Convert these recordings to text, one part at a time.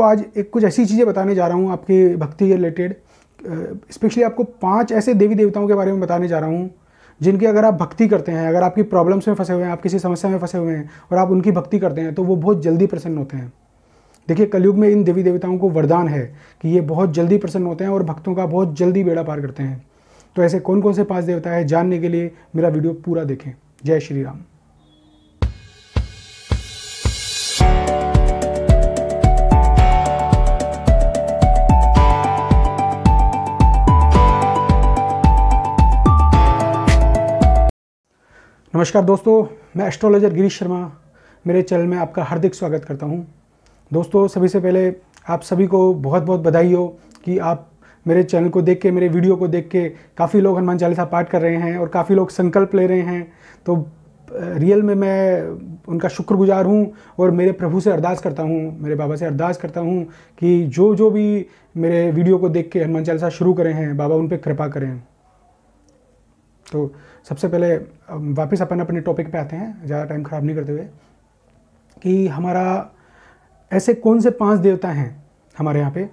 आपको आज एक कुछ ऐसी चीज़ें बताने जा रहा हूँ आपकी भक्ति के रिलेटेड स्पेशली आपको पांच ऐसे देवी देवताओं के बारे में बताने जा रहा हूँ जिनकी अगर आप भक्ति करते हैं अगर आपकी प्रॉब्लम्स में फंसे हुए हैं आप किसी समस्या में फंसे हुए हैं और आप उनकी भक्ति करते हैं तो वो बहुत जल्दी प्रसन्न होते हैं देखिए कलयुग में इन देवी देवताओं को वरदान है कि ये बहुत जल्दी प्रसन्न होते हैं और भक्तों का बहुत जल्दी बेड़ा पार करते हैं तो ऐसे कौन कौन से पांच देवता है जानने के लिए मेरा वीडियो पूरा देखें जय श्री राम नमस्कार दोस्तों मैं एस्ट्रोलॉजर गिरीश शर्मा मेरे चैनल में आपका हार्दिक स्वागत करता हूं दोस्तों सभी से पहले आप सभी को बहुत बहुत बधाई हो कि आप मेरे चैनल को देख के मेरे वीडियो को देख के काफ़ी लोग हनुमान चालीसा पाठ कर रहे हैं और काफ़ी लोग संकल्प ले रहे हैं तो रियल में मैं उनका शुक्रगुजार हूँ और मेरे प्रभु से अरदास करता हूँ मेरे बाबा से अरदास करता हूँ कि जो जो भी मेरे वीडियो को देख के हनुमान चालीसा शुरू करें हैं बाबा उन पर कृपा करें तो सबसे पहले वापस अपन अपने टॉपिक पे आते हैं ज़्यादा टाइम ख़राब नहीं करते हुए कि हमारा ऐसे कौन से पांच देवता हैं हमारे यहाँ पे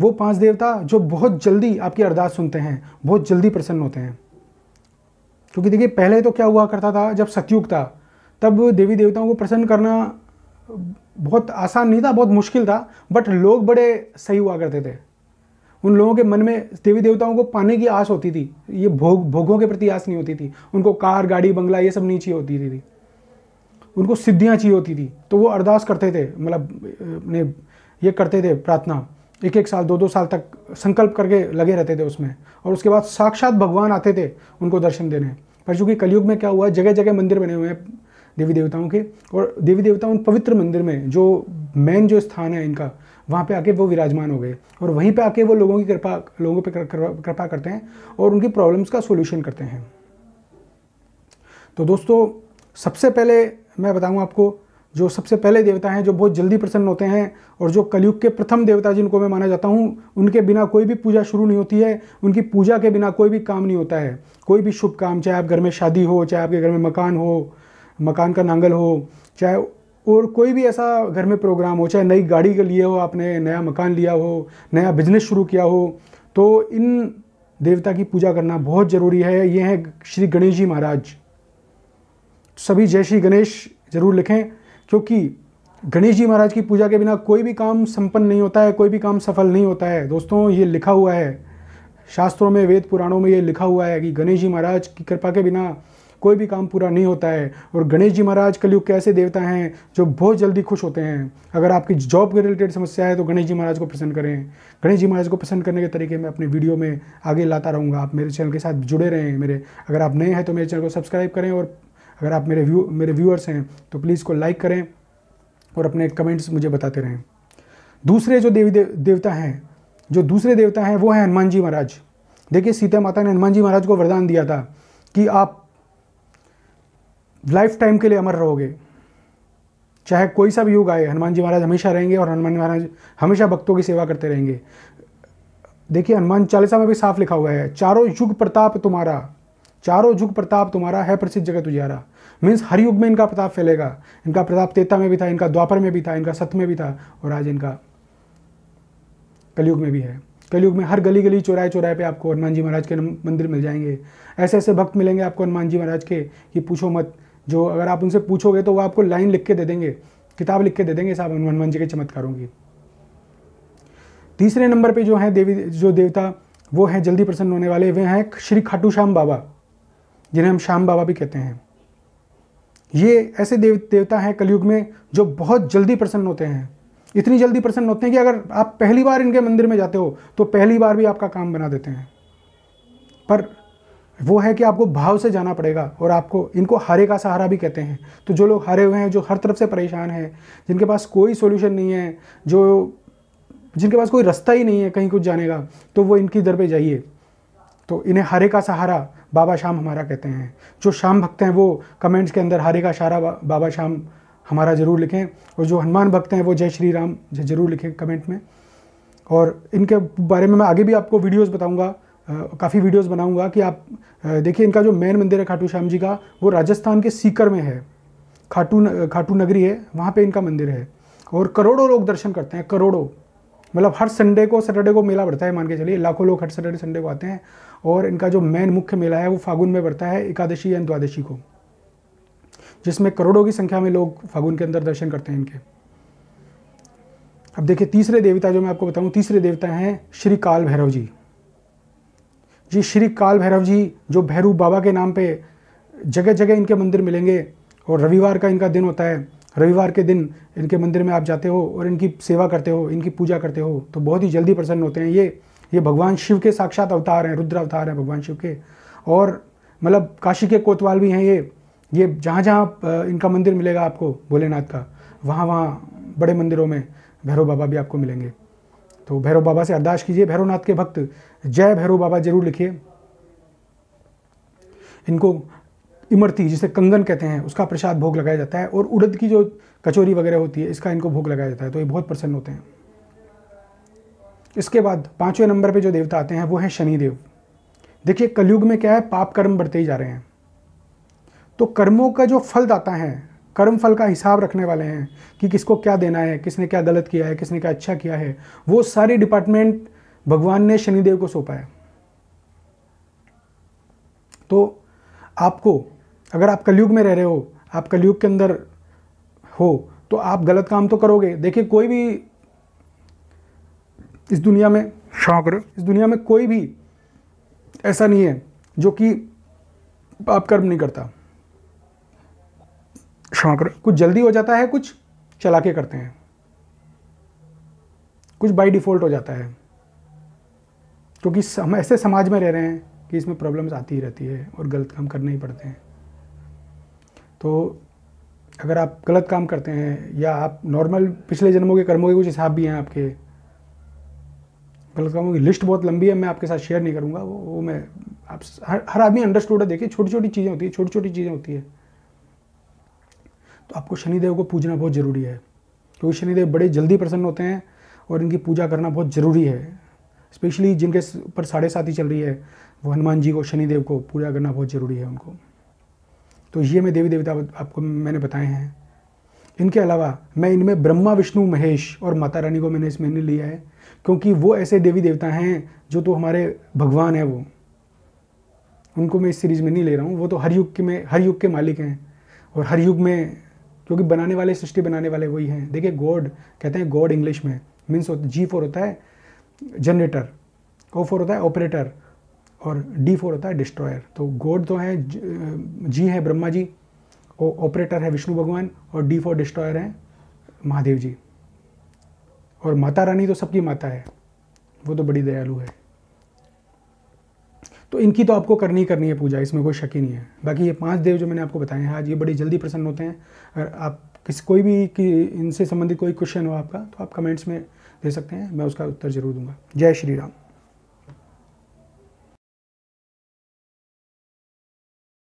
वो पांच देवता जो बहुत जल्दी आपकी अरदास सुनते हैं बहुत जल्दी प्रसन्न होते हैं क्योंकि देखिए पहले तो क्या हुआ करता था जब सतयुग था तब देवी देवताओं को प्रसन्न करना बहुत आसान नहीं था बहुत मुश्किल था बट लोग बड़े सही हुआ करते थे उन लोगों के मन में देवी देवताओं को पाने की आस होती थी ये भोग भोगों के प्रति आस नहीं होती थी उनको कार गाड़ी बंगला ये सब नहीं चाहिए होती थी उनको सिद्धियाँ चाहिए होती थी तो वो अरदास करते थे मतलब ये करते थे प्रार्थना एक एक साल दो दो साल तक संकल्प करके लगे रहते थे उसमें और उसके बाद साक्षात भगवान आते थे उनको दर्शन देने पर चूँकि कलयुग में क्या हुआ जगह जगह मंदिर बने हुए हैं देवी देवताओं के और देवी देवता उन पवित्र मंदिर में जो मेन जो स्थान है इनका वहाँ पे आके वो विराजमान हो गए और वहीं पे आके वो लोगों की कृपा लोगों पे कृपा करते हैं और उनकी प्रॉब्लम्स का सोल्यूशन करते हैं तो दोस्तों सबसे पहले मैं बताऊँ आपको जो सबसे पहले देवता हैं जो बहुत जल्दी प्रसन्न होते हैं और जो कलयुग के प्रथम देवता जिनको मैं माना जाता हूँ उनके बिना कोई भी पूजा शुरू नहीं होती है उनकी पूजा के बिना कोई भी काम नहीं होता है कोई भी शुभ काम चाहे आप घर में शादी हो चाहे आपके घर में मकान हो मकान का नांगल हो चाहे और कोई भी ऐसा घर में प्रोग्राम हो चाहे नई गाड़ी के लिए हो आपने नया मकान लिया हो नया बिजनेस शुरू किया हो तो इन देवता की पूजा करना बहुत ज़रूरी है ये हैं श्री गणेश जी महाराज सभी जय श्री गणेश ज़रूर लिखें क्योंकि गणेश जी महाराज की पूजा के बिना कोई भी काम संपन्न नहीं होता है कोई भी काम सफल नहीं होता है दोस्तों ये लिखा हुआ है शास्त्रों में वेद पुराणों में ये लिखा हुआ है कि गणेश जी महाराज की कृपा के बिना कोई भी काम पूरा नहीं होता है और गणेश जी महाराज कलयुग के ऐसे देवता हैं जो बहुत जल्दी खुश होते हैं अगर आपकी जॉब के रिलेटेड समस्या है तो गणेश जी महाराज को प्रसन्न करें गणेश जी महाराज को प्रसन्न करने के तरीके मैं अपने वीडियो में आगे लाता रहूँगा आप मेरे चैनल के साथ जुड़े रहें मेरे अगर आप नए हैं तो मेरे चैनल को सब्सक्राइब करें और अगर आप मेरे व्यू मेरे व्यूअर्स हैं तो प्लीज़ को लाइक करें और अपने कमेंट्स मुझे बताते रहें दूसरे जो देवी देव, देवता हैं जो दूसरे देवता हैं वो हैं हनुमान जी महाराज देखिए सीता माता ने हनुमान जी महाराज को वरदान दिया था कि आप लाइफ टाइम के लिए अमर रहोगे चाहे कोई सा भी युग आए हनुमान जी महाराज हमेशा रहेंगे और हनुमान महाराज हमेशा भक्तों की सेवा करते रहेंगे देखिए हनुमान चालीसा में भी साफ लिखा हुआ है चारों युग प्रताप तुम्हारा चारों युग प्रताप तुम्हारा है प्रसिद्ध जगत उजारा मीन्स हर युग में इनका प्रताप फैलेगा इनका प्रताप तेता में भी था इनका द्वापर में भी था इनका सत में भी था और आज इनका कलयुग में भी है कलयुग में हर गली गली चौराहे चौराहे पे आपको हनुमान जी महाराज के मंदिर मिल जाएंगे ऐसे ऐसे भक्त मिलेंगे आपको हनुमान जी महाराज के कि पूछो मत जो अगर आप उनसे पूछोगे तो वो आपको लाइन लिख के दे देंगे किताब लिख के दे देंगे साहब हनुमान जी के चमत्कारों की तीसरे नंबर पे जो है देवी जो देवता वो हैं जल्दी प्रसन्न होने वाले वे हैं श्री खाटू श्याम बाबा जिन्हें हम श्याम बाबा भी कहते हैं ये ऐसे देव देवता हैं कलयुग में जो बहुत जल्दी प्रसन्न होते हैं इतनी जल्दी प्रसन्न होते हैं कि अगर आप पहली बार इनके मंदिर में जाते हो तो पहली बार भी आपका काम बना देते हैं पर वो है कि आपको भाव से जाना पड़ेगा और आपको इनको हरे का सहारा भी कहते हैं तो जो लोग हरे हुए हैं जो हर तरफ से परेशान हैं जिनके पास कोई सोल्यूशन नहीं है जो जिनके पास कोई रास्ता ही नहीं है कहीं कुछ जाने का तो वो इनकी दर पे जाइए तो इन्हें हरे का सहारा बाबा श्याम हमारा कहते हैं जो श्याम भक्त हैं वो कमेंट्स के अंदर हरे का सहारा बाबा श्याम हमारा ज़रूर लिखें और जो हनुमान भक्त हैं वो जय श्री राम जरूर लिखें कमेंट में और इनके बारे में मैं आगे भी आपको वीडियोज़ बताऊँगा काफ़ी वीडियोस बनाऊंगा कि आप देखिए इनका जो मेन मंदिर है खाटू श्याम जी का वो राजस्थान के सीकर में है खाटू न, खाटू नगरी है वहाँ पे इनका मंदिर है और करोड़ों लोग दर्शन करते हैं करोड़ों मतलब हर संडे को सैटरडे को मेला बढ़ता है मान के चलिए लाखों लोग हर सैटरडे संडे को आते हैं और इनका जो मेन मुख्य मेला है वो फागुन में बढ़ता है एकादशी या द्वादशी को जिसमें करोड़ों की संख्या में लोग फागुन के अंदर दर्शन करते हैं इनके अब देखिए तीसरे देवता जो मैं आपको बताऊं तीसरे देवता हैं श्री काल भैरव जी जी श्री काल भैरव जी जो भैरू बाबा के नाम पे जगह जगह इनके मंदिर मिलेंगे और रविवार का इनका दिन होता है रविवार के दिन इनके मंदिर में आप जाते हो और इनकी सेवा करते हो इनकी पूजा करते हो तो बहुत ही जल्दी प्रसन्न होते हैं ये ये भगवान शिव के साक्षात अवतार हैं रुद्र अवतार हैं भगवान शिव के और मतलब काशी के कोतवाल भी हैं ये ये जहाँ जहाँ इनका मंदिर मिलेगा आपको भोलेनाथ का वहाँ वहाँ बड़े मंदिरों में भैरव बाबा भी आपको मिलेंगे तो भैरव बाबा से अरदास कीजिए भैरवनाथ के भक्त जय भैरव बाबा जरूर लिखिए इनको इमरती जिसे कंगन कहते हैं उसका प्रसाद भोग लगाया जाता है और उड़द की जो कचौरी वगैरह होती है इसका इनको भोग लगाया जाता है तो ये बहुत प्रसन्न होते हैं इसके बाद पांचवें नंबर पे जो देवता आते हैं वो हैं शनिदेव देखिए कलयुग में क्या है पाप कर्म बढ़ते ही जा रहे हैं तो कर्मों का जो फलदाता है कर्म फल का हिसाब रखने वाले हैं कि किसको क्या देना है किसने क्या गलत किया है किसने क्या अच्छा किया है वो सारी डिपार्टमेंट भगवान ने शनिदेव को सौंपा है तो आपको अगर आप कलयुग में रह रहे हो आप कलयुग के अंदर हो तो आप गलत काम तो करोगे देखिए कोई भी इस दुनिया में शौक इस दुनिया में कोई भी ऐसा नहीं है जो कि पाप कर्म नहीं करता शौक कुछ जल्दी हो जाता है कुछ चला के करते हैं कुछ बाई डिफ़ॉल्ट हो जाता है क्योंकि हम ऐसे समाज में रह रहे हैं कि इसमें प्रॉब्लम्स आती ही रहती है और गलत काम करने ही पड़ते हैं तो अगर आप गलत काम करते हैं या आप नॉर्मल पिछले जन्मों के कर्मों के कुछ हिसाब भी हैं आपके गलत कामों की लिस्ट बहुत लंबी है मैं आपके साथ शेयर नहीं करूँगा वो वो मैं आप हर हर आदमी अंडरस्टूड है देखिए छोटी छोटी चीज़ें होती है छोटी छोटी चीज़ें होती है तो आपको शनिदेव को पूजना बहुत ज़रूरी है क्योंकि शनिदेव बड़े जल्दी प्रसन्न होते हैं और इनकी पूजा करना बहुत ज़रूरी है स्पेशली जिनके ऊपर साढ़े साथी चल रही है वो हनुमान जी को शनिदेव को पूजा करना बहुत ज़रूरी है उनको तो ये मैं देवी देवता आपको मैंने बताए हैं इनके अलावा मैं इनमें ब्रह्मा विष्णु महेश और माता रानी को मैंने इसमें नहीं लिया है क्योंकि वो ऐसे देवी देवता हैं जो तो हमारे भगवान हैं वो उनको मैं इस सीरीज़ में नहीं ले रहा हूँ वो तो हर युग के में हर युग के मालिक हैं और हर युग में क्योंकि बनाने वाले सृष्टि बनाने वाले वही हैं देखिए गॉड कहते हैं गॉड इंग्लिश में मीन्स जी फोर होता है जनरेटर ओ फोर होता है ऑपरेटर और डी फोर होता है डिस्ट्रॉयर तो गॉड तो है जी है ब्रह्मा जी ओ ऑपरेटर है विष्णु भगवान और डी फोर डिस्ट्रॉयर हैं महादेव जी और माता रानी तो सबकी माता है वो तो बड़ी दयालु है तो इनकी तो आपको करनी ही करनी है पूजा इसमें कोई शक ही नहीं है बाकी ये पांच देव जो मैंने आपको बताए हैं आज ये बड़ी जल्दी प्रसन्न होते हैं अगर आप किसी कोई भी कि इनसे संबंधित कोई क्वेश्चन हो आपका तो आप कमेंट्स में दे सकते हैं मैं उसका उत्तर जरूर दूंगा जय श्री राम